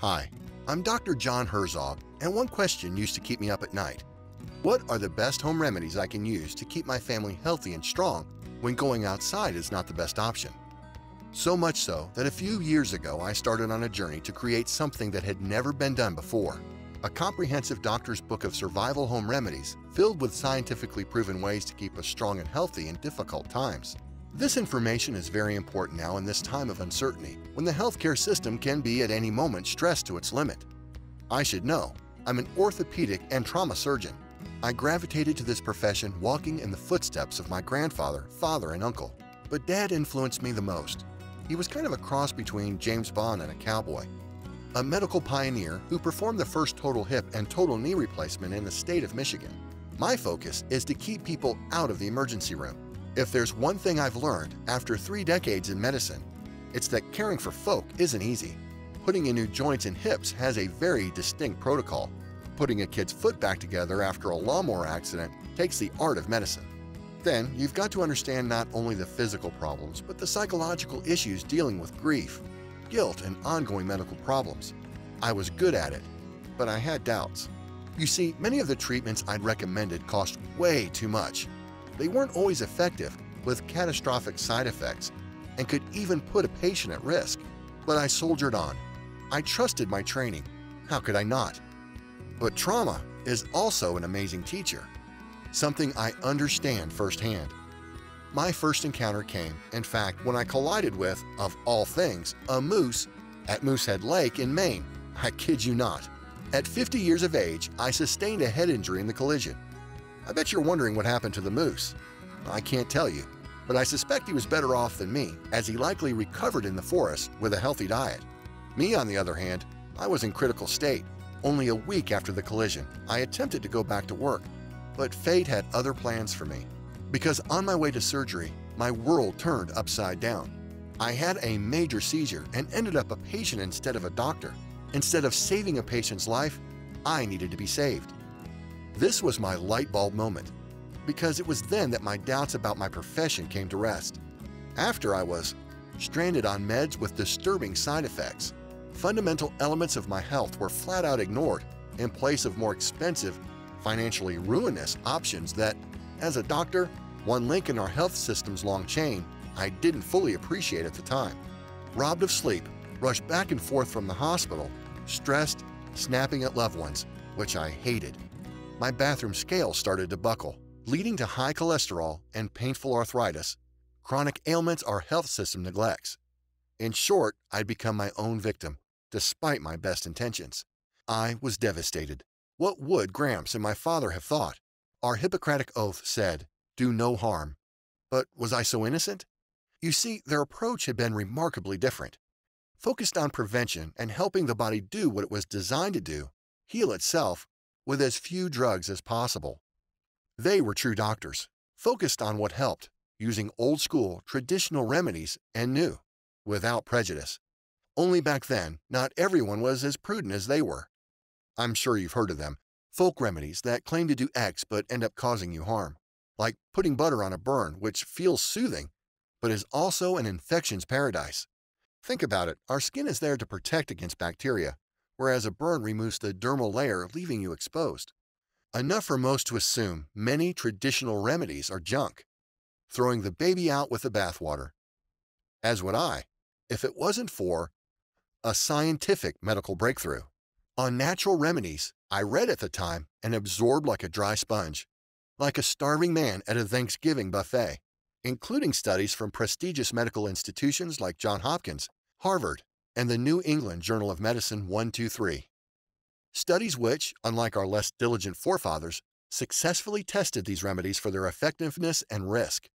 Hi, I'm Dr. John Herzog, and one question used to keep me up at night. What are the best home remedies I can use to keep my family healthy and strong when going outside is not the best option? So much so that a few years ago I started on a journey to create something that had never been done before a comprehensive doctor's book of survival home remedies filled with scientifically proven ways to keep us strong and healthy in difficult times. This information is very important now in this time of uncertainty, when the healthcare system can be at any moment stressed to its limit. I should know, I'm an orthopedic and trauma surgeon. I gravitated to this profession walking in the footsteps of my grandfather, father, and uncle. But dad influenced me the most. He was kind of a cross between James Bond and a cowboy. A medical pioneer who performed the first total hip and total knee replacement in the state of Michigan. My focus is to keep people out of the emergency room if there's one thing I've learned after three decades in medicine, it's that caring for folk isn't easy. Putting in new joints and hips has a very distinct protocol. Putting a kid's foot back together after a lawnmower accident takes the art of medicine. Then, you've got to understand not only the physical problems, but the psychological issues dealing with grief, guilt, and ongoing medical problems. I was good at it, but I had doubts. You see, many of the treatments I'd recommended cost way too much, they weren't always effective with catastrophic side effects and could even put a patient at risk. But I soldiered on. I trusted my training. How could I not? But trauma is also an amazing teacher, something I understand firsthand. My first encounter came, in fact, when I collided with, of all things, a moose at Moosehead Lake in Maine. I kid you not. At 50 years of age, I sustained a head injury in the collision. I bet you're wondering what happened to the moose. I can't tell you, but I suspect he was better off than me, as he likely recovered in the forest with a healthy diet. Me, on the other hand, I was in critical state. Only a week after the collision, I attempted to go back to work, but fate had other plans for me. Because on my way to surgery, my world turned upside down. I had a major seizure and ended up a patient instead of a doctor. Instead of saving a patient's life, I needed to be saved. This was my light bulb moment, because it was then that my doubts about my profession came to rest. After I was stranded on meds with disturbing side effects, fundamental elements of my health were flat out ignored in place of more expensive, financially ruinous options that, as a doctor, one link in our health system's long chain, I didn't fully appreciate at the time. Robbed of sleep, rushed back and forth from the hospital, stressed, snapping at loved ones, which I hated my bathroom scale started to buckle, leading to high cholesterol and painful arthritis, chronic ailments our health system neglects. In short, I'd become my own victim, despite my best intentions. I was devastated. What would Gramps and my father have thought? Our Hippocratic oath said, do no harm. But was I so innocent? You see, their approach had been remarkably different. Focused on prevention and helping the body do what it was designed to do, heal itself, with as few drugs as possible. They were true doctors, focused on what helped, using old school, traditional remedies and new, without prejudice. Only back then, not everyone was as prudent as they were. I'm sure you've heard of them folk remedies that claim to do X but end up causing you harm, like putting butter on a burn, which feels soothing but is also an infection's paradise. Think about it our skin is there to protect against bacteria, whereas a burn removes the dermal layer, leaving you exposed. Enough for most to assume many traditional remedies are junk, throwing the baby out with the bathwater. As would I, if it wasn't for a scientific medical breakthrough. On natural remedies, I read at the time and absorbed like a dry sponge, like a starving man at a Thanksgiving buffet, including studies from prestigious medical institutions like Johns Hopkins, Harvard, and the New England Journal of Medicine 123. Studies which, unlike our less diligent forefathers, successfully tested these remedies for their effectiveness and risk.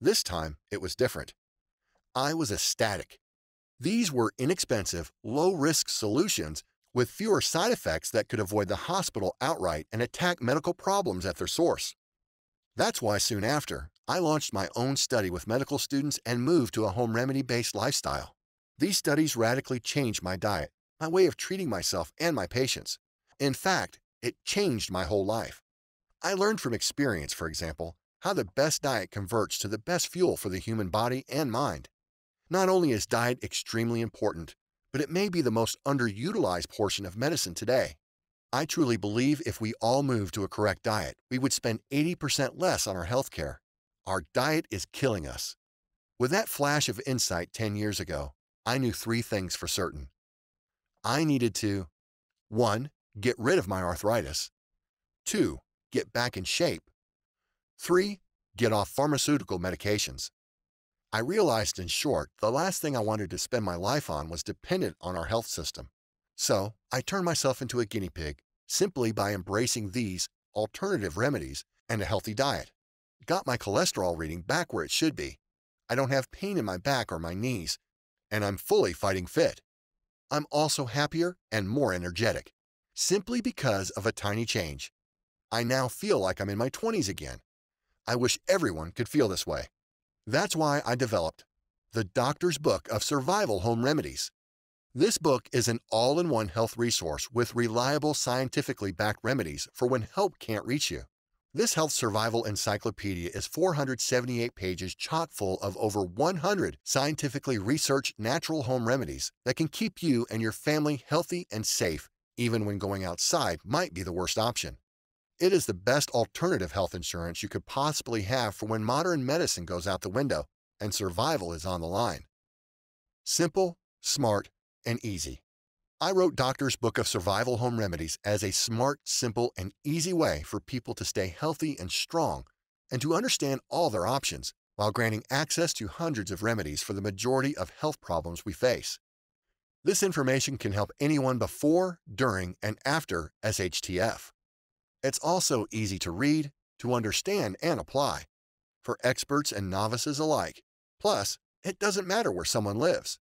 This time, it was different. I was ecstatic. These were inexpensive, low risk solutions with fewer side effects that could avoid the hospital outright and attack medical problems at their source. That's why soon after, I launched my own study with medical students and moved to a home remedy based lifestyle. These studies radically changed my diet, my way of treating myself and my patients. In fact, it changed my whole life. I learned from experience, for example, how the best diet converts to the best fuel for the human body and mind. Not only is diet extremely important, but it may be the most underutilized portion of medicine today. I truly believe if we all moved to a correct diet, we would spend 80% less on our health care. Our diet is killing us. With that flash of insight 10 years ago, I knew three things for certain. I needed to, one, get rid of my arthritis, two, get back in shape, three, get off pharmaceutical medications. I realized, in short, the last thing I wanted to spend my life on was dependent on our health system. So I turned myself into a guinea pig simply by embracing these alternative remedies and a healthy diet. Got my cholesterol reading back where it should be. I don't have pain in my back or my knees, and I'm fully fighting fit. I'm also happier and more energetic, simply because of a tiny change. I now feel like I'm in my 20s again. I wish everyone could feel this way. That's why I developed The Doctor's Book of Survival Home Remedies. This book is an all in one health resource with reliable, scientifically backed remedies for when help can't reach you. This health survival encyclopedia is 478 pages chock full of over 100 scientifically researched natural home remedies that can keep you and your family healthy and safe, even when going outside might be the worst option. It is the best alternative health insurance you could possibly have for when modern medicine goes out the window and survival is on the line. Simple, smart, and easy. I wrote Doctor's Book of Survival Home Remedies as a smart, simple, and easy way for people to stay healthy and strong and to understand all their options while granting access to hundreds of remedies for the majority of health problems we face. This information can help anyone before, during, and after SHTF. It's also easy to read, to understand, and apply for experts and novices alike. Plus, it doesn't matter where someone lives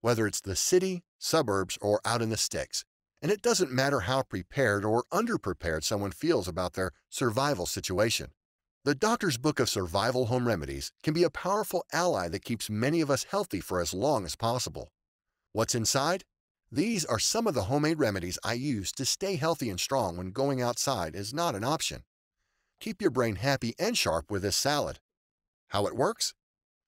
whether it's the city, suburbs, or out in the sticks. And it doesn't matter how prepared or underprepared someone feels about their survival situation. The Doctor's Book of Survival Home Remedies can be a powerful ally that keeps many of us healthy for as long as possible. What's inside? These are some of the homemade remedies I use to stay healthy and strong when going outside is not an option. Keep your brain happy and sharp with this salad. How it works?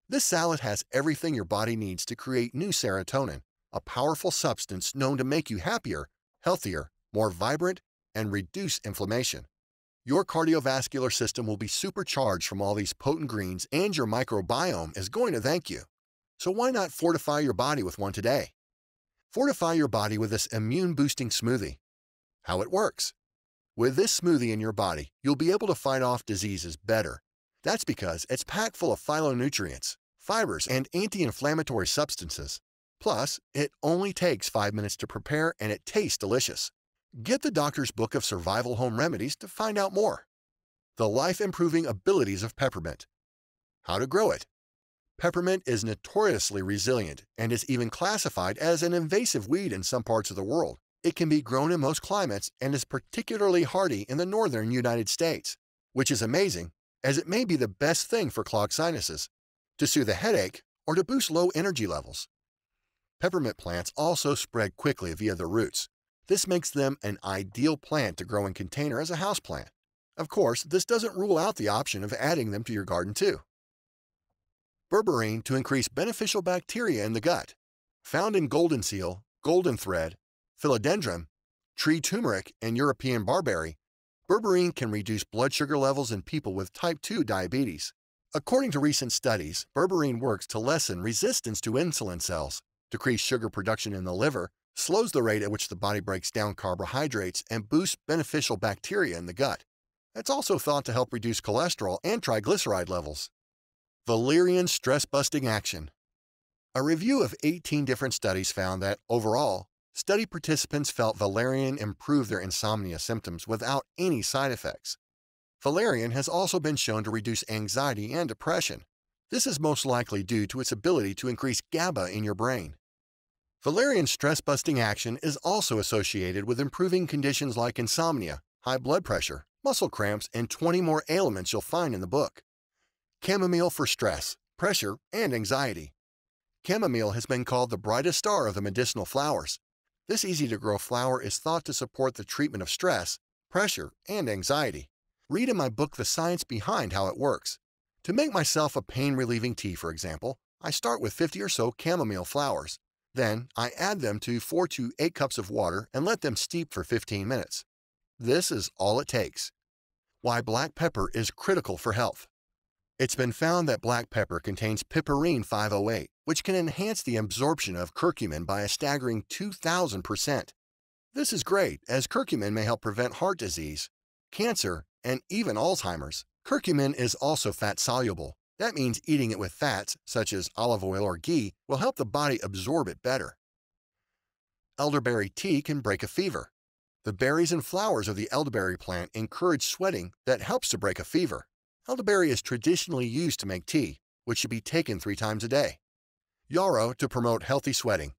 This salad has everything your body needs to create new serotonin, a powerful substance known to make you happier, healthier, more vibrant, and reduce inflammation. Your cardiovascular system will be supercharged from all these potent greens and your microbiome is going to thank you. So why not fortify your body with one today? Fortify your body with this immune-boosting smoothie. How it works. With this smoothie in your body, you'll be able to fight off diseases better that's because it's packed full of phytonutrients, fibers, and anti-inflammatory substances. Plus, it only takes 5 minutes to prepare and it tastes delicious. Get the doctor's book of survival home remedies to find out more. The life-improving abilities of peppermint. How to grow it. Peppermint is notoriously resilient and is even classified as an invasive weed in some parts of the world. It can be grown in most climates and is particularly hardy in the northern United States, which is amazing as it may be the best thing for clogged sinuses, to soothe a headache, or to boost low energy levels. Peppermint plants also spread quickly via the roots. This makes them an ideal plant to grow in container as a houseplant. Of course, this doesn't rule out the option of adding them to your garden too. Berberine to increase beneficial bacteria in the gut. Found in golden seal, golden thread, philodendron, tree turmeric, and European barberry, Berberine can reduce blood sugar levels in people with type 2 diabetes. According to recent studies, berberine works to lessen resistance to insulin cells, decrease sugar production in the liver, slows the rate at which the body breaks down carbohydrates, and boosts beneficial bacteria in the gut. It's also thought to help reduce cholesterol and triglyceride levels. Valerian Stress Busting Action a review of 18 different studies found that, overall, Study participants felt valerian improve their insomnia symptoms without any side effects. Valerian has also been shown to reduce anxiety and depression. This is most likely due to its ability to increase GABA in your brain. Valerian stress-busting action is also associated with improving conditions like insomnia, high blood pressure, muscle cramps, and 20 more ailments you'll find in the book. Chamomile for stress, pressure, and anxiety. Chamomile has been called the brightest star of the medicinal flowers this easy to grow flower is thought to support the treatment of stress, pressure, and anxiety. Read in my book the science behind how it works. To make myself a pain relieving tea, for example, I start with 50 or so chamomile flowers. Then I add them to 4 to 8 cups of water and let them steep for 15 minutes. This is all it takes. Why black pepper is critical for health. It's been found that black pepper contains piperine 508, which can enhance the absorption of curcumin by a staggering 2,000%. This is great, as curcumin may help prevent heart disease, cancer, and even Alzheimer's. Curcumin is also fat soluble. That means eating it with fats, such as olive oil or ghee, will help the body absorb it better. Elderberry tea can break a fever. The berries and flowers of the elderberry plant encourage sweating that helps to break a fever. Elderberry is traditionally used to make tea, which should be taken three times a day. Yarrow to promote healthy sweating.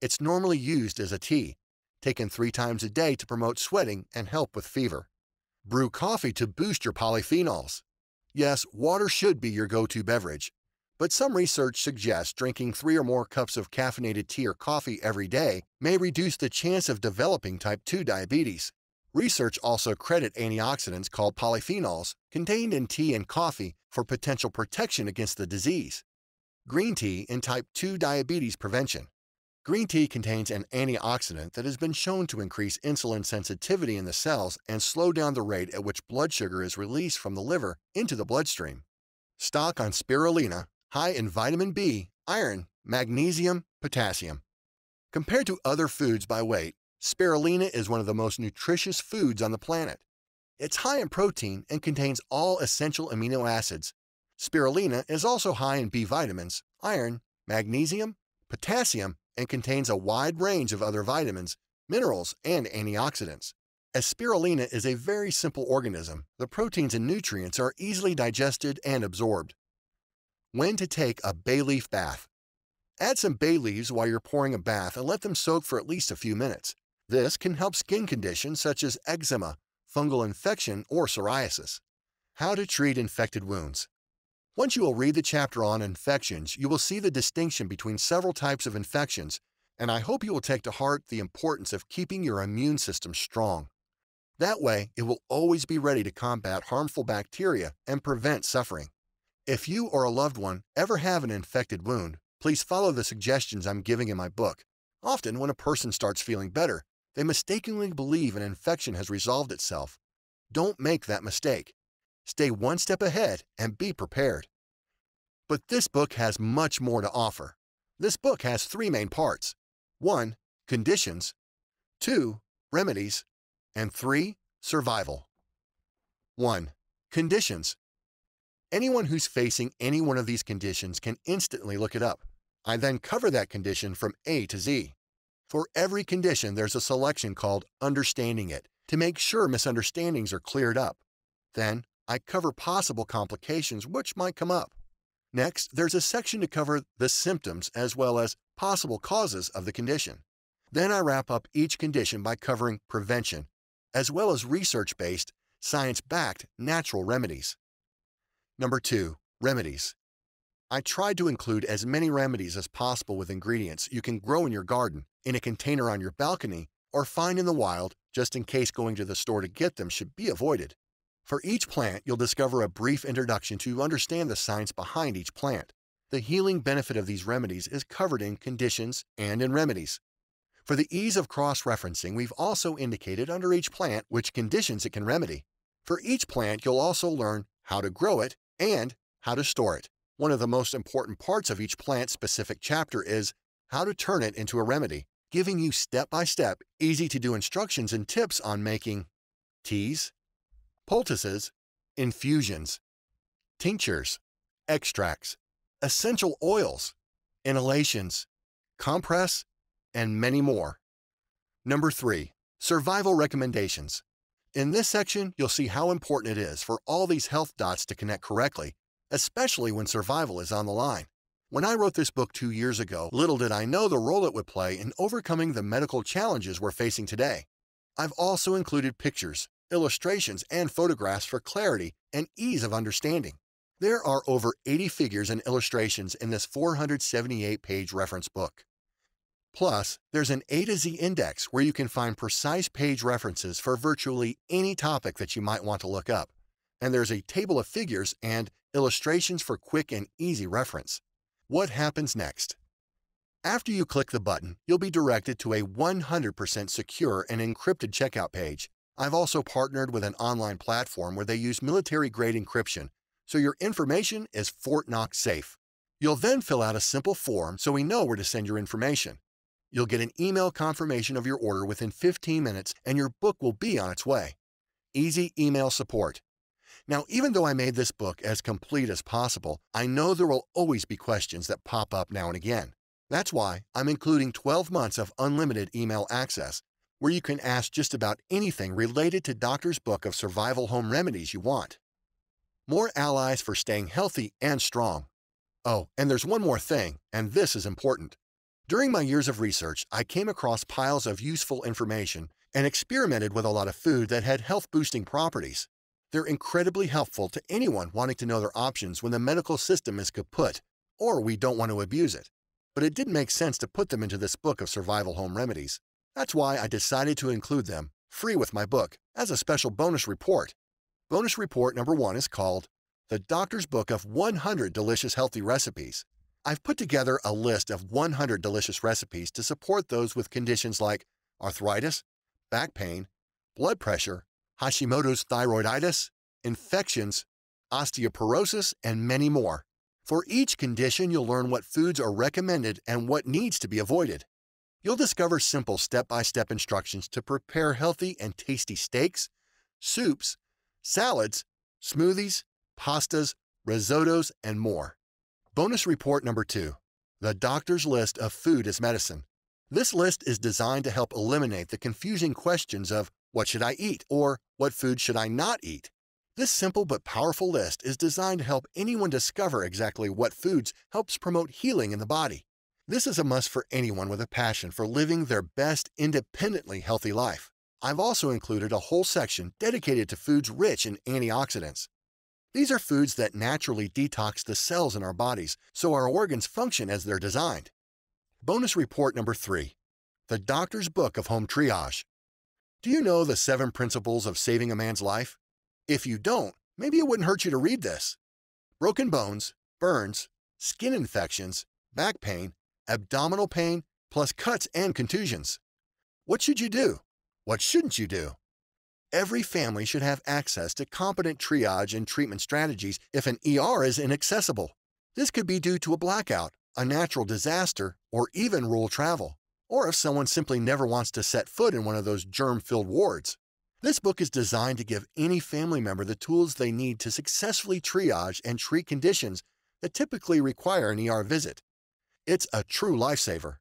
It's normally used as a tea, taken three times a day to promote sweating and help with fever. Brew coffee to boost your polyphenols. Yes, water should be your go-to beverage, but some research suggests drinking three or more cups of caffeinated tea or coffee every day may reduce the chance of developing type 2 diabetes. Research also credit antioxidants called polyphenols contained in tea and coffee for potential protection against the disease. Green tea in type 2 diabetes prevention. Green tea contains an antioxidant that has been shown to increase insulin sensitivity in the cells and slow down the rate at which blood sugar is released from the liver into the bloodstream. Stock on spirulina, high in vitamin B, iron, magnesium, potassium. Compared to other foods by weight, Spirulina is one of the most nutritious foods on the planet. It's high in protein and contains all essential amino acids. Spirulina is also high in B vitamins, iron, magnesium, potassium, and contains a wide range of other vitamins, minerals, and antioxidants. As spirulina is a very simple organism, the proteins and nutrients are easily digested and absorbed. When to take a bay leaf bath. Add some bay leaves while you're pouring a bath and let them soak for at least a few minutes. This can help skin conditions such as eczema, fungal infection, or psoriasis. How to treat infected wounds. Once you will read the chapter on infections, you will see the distinction between several types of infections, and I hope you will take to heart the importance of keeping your immune system strong. That way, it will always be ready to combat harmful bacteria and prevent suffering. If you or a loved one ever have an infected wound, please follow the suggestions I'm giving in my book. Often, when a person starts feeling better, they mistakenly believe an infection has resolved itself. Don't make that mistake. Stay one step ahead and be prepared. But this book has much more to offer. This book has three main parts 1. Conditions, 2. Remedies, and 3. Survival. 1. Conditions. Anyone who's facing any one of these conditions can instantly look it up. I then cover that condition from A to Z. For every condition, there's a selection called Understanding It to make sure misunderstandings are cleared up. Then, I cover possible complications which might come up. Next, there's a section to cover the symptoms as well as possible causes of the condition. Then I wrap up each condition by covering prevention, as well as research based, science backed natural remedies. Number two, remedies. I tried to include as many remedies as possible with ingredients you can grow in your garden, in a container on your balcony, or find in the wild just in case going to the store to get them should be avoided. For each plant, you'll discover a brief introduction to understand the science behind each plant. The healing benefit of these remedies is covered in conditions and in remedies. For the ease of cross-referencing, we've also indicated under each plant which conditions it can remedy. For each plant, you'll also learn how to grow it and how to store it. One of the most important parts of each plant specific chapter is how to turn it into a remedy, giving you step by step, easy to do instructions and tips on making teas, poultices, infusions, tinctures, extracts, essential oils, inhalations, compress, and many more. Number 3. Survival Recommendations In this section, you'll see how important it is for all these health dots to connect correctly especially when survival is on the line. When I wrote this book two years ago, little did I know the role it would play in overcoming the medical challenges we're facing today. I've also included pictures, illustrations, and photographs for clarity and ease of understanding. There are over 80 figures and illustrations in this 478 page reference book. Plus, there's an A to Z index where you can find precise page references for virtually any topic that you might want to look up and there's a table of figures and illustrations for quick and easy reference. What happens next? After you click the button, you'll be directed to a 100% secure and encrypted checkout page. I've also partnered with an online platform where they use military-grade encryption, so your information is Fort Knox safe. You'll then fill out a simple form so we know where to send your information. You'll get an email confirmation of your order within 15 minutes and your book will be on its way. Easy Email Support now, even though I made this book as complete as possible, I know there will always be questions that pop up now and again. That's why I'm including 12 months of unlimited email access, where you can ask just about anything related to Doctor's Book of Survival Home Remedies you want. More allies for staying healthy and strong. Oh, and there's one more thing, and this is important. During my years of research, I came across piles of useful information and experimented with a lot of food that had health boosting properties. They're incredibly helpful to anyone wanting to know their options when the medical system is kaput or we don't want to abuse it. But it did not make sense to put them into this book of survival home remedies. That's why I decided to include them, free with my book, as a special bonus report. Bonus report number one is called The Doctor's Book of 100 Delicious Healthy Recipes. I've put together a list of 100 delicious recipes to support those with conditions like arthritis, back pain, blood pressure, Hashimoto's thyroiditis, infections, osteoporosis, and many more. For each condition, you'll learn what foods are recommended and what needs to be avoided. You'll discover simple step by step instructions to prepare healthy and tasty steaks, soups, salads, smoothies, pastas, risottos, and more. Bonus report number two The Doctor's List of Food as Medicine. This list is designed to help eliminate the confusing questions of what should I eat or what food should I not eat? This simple but powerful list is designed to help anyone discover exactly what foods helps promote healing in the body. This is a must for anyone with a passion for living their best independently healthy life. I've also included a whole section dedicated to foods rich in antioxidants. These are foods that naturally detox the cells in our bodies so our organs function as they're designed. Bonus report number 3. The Doctor's Book of Home Triage. Do you know the seven principles of saving a man's life? If you don't, maybe it wouldn't hurt you to read this. Broken bones, burns, skin infections, back pain, abdominal pain, plus cuts and contusions. What should you do? What shouldn't you do? Every family should have access to competent triage and treatment strategies if an ER is inaccessible. This could be due to a blackout, a natural disaster, or even rural travel or if someone simply never wants to set foot in one of those germ filled wards. This book is designed to give any family member the tools they need to successfully triage and treat conditions that typically require an ER visit. It's a true lifesaver.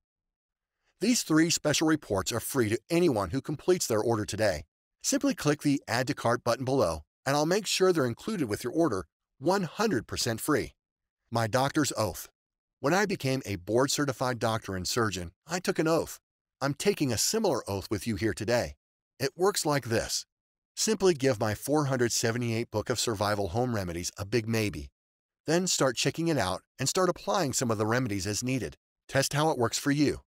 These three special reports are free to anyone who completes their order today. Simply click the Add to Cart button below, and I'll make sure they're included with your order 100% free. My Doctor's Oath when I became a board certified doctor and surgeon, I took an oath. I'm taking a similar oath with you here today. It works like this simply give my 478 book of survival home remedies a big maybe. Then start checking it out and start applying some of the remedies as needed. Test how it works for you.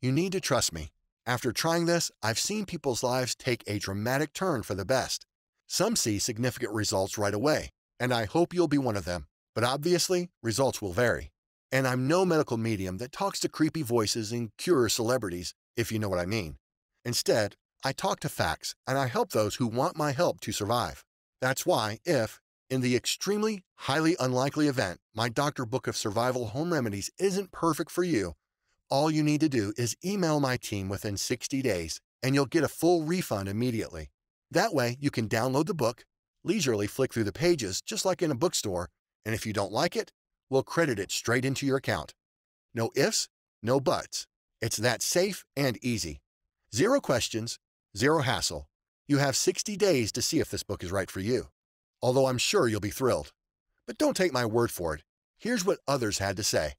You need to trust me. After trying this, I've seen people's lives take a dramatic turn for the best. Some see significant results right away, and I hope you'll be one of them, but obviously, results will vary and I'm no medical medium that talks to creepy voices and cures celebrities, if you know what I mean. Instead, I talk to facts and I help those who want my help to survive. That's why, if, in the extremely highly unlikely event, my Dr. Book of Survival Home Remedies isn't perfect for you, all you need to do is email my team within 60 days and you'll get a full refund immediately. That way, you can download the book, leisurely flick through the pages just like in a bookstore, and if you don't like it, we'll credit it straight into your account. No ifs, no buts. It's that safe and easy. Zero questions, zero hassle. You have 60 days to see if this book is right for you, although I'm sure you'll be thrilled. But don't take my word for it. Here's what others had to say.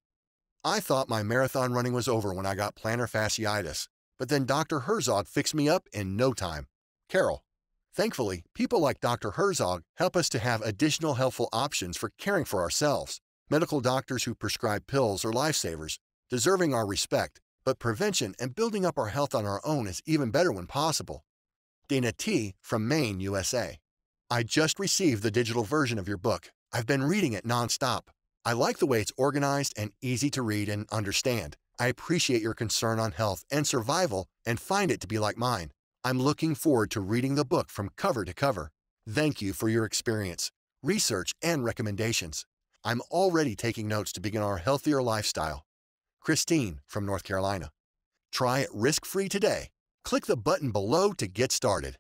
I thought my marathon running was over when I got plantar fasciitis, but then Dr. Herzog fixed me up in no time. Carol. Thankfully, people like Dr. Herzog help us to have additional helpful options for caring for ourselves. Medical doctors who prescribe pills are lifesavers, deserving our respect, but prevention and building up our health on our own is even better when possible. Dana T. from Maine, USA. I just received the digital version of your book. I've been reading it nonstop. I like the way it's organized and easy to read and understand. I appreciate your concern on health and survival and find it to be like mine. I'm looking forward to reading the book from cover to cover. Thank you for your experience, research, and recommendations. I'm already taking notes to begin our healthier lifestyle. Christine from North Carolina. Try it risk free today. Click the button below to get started.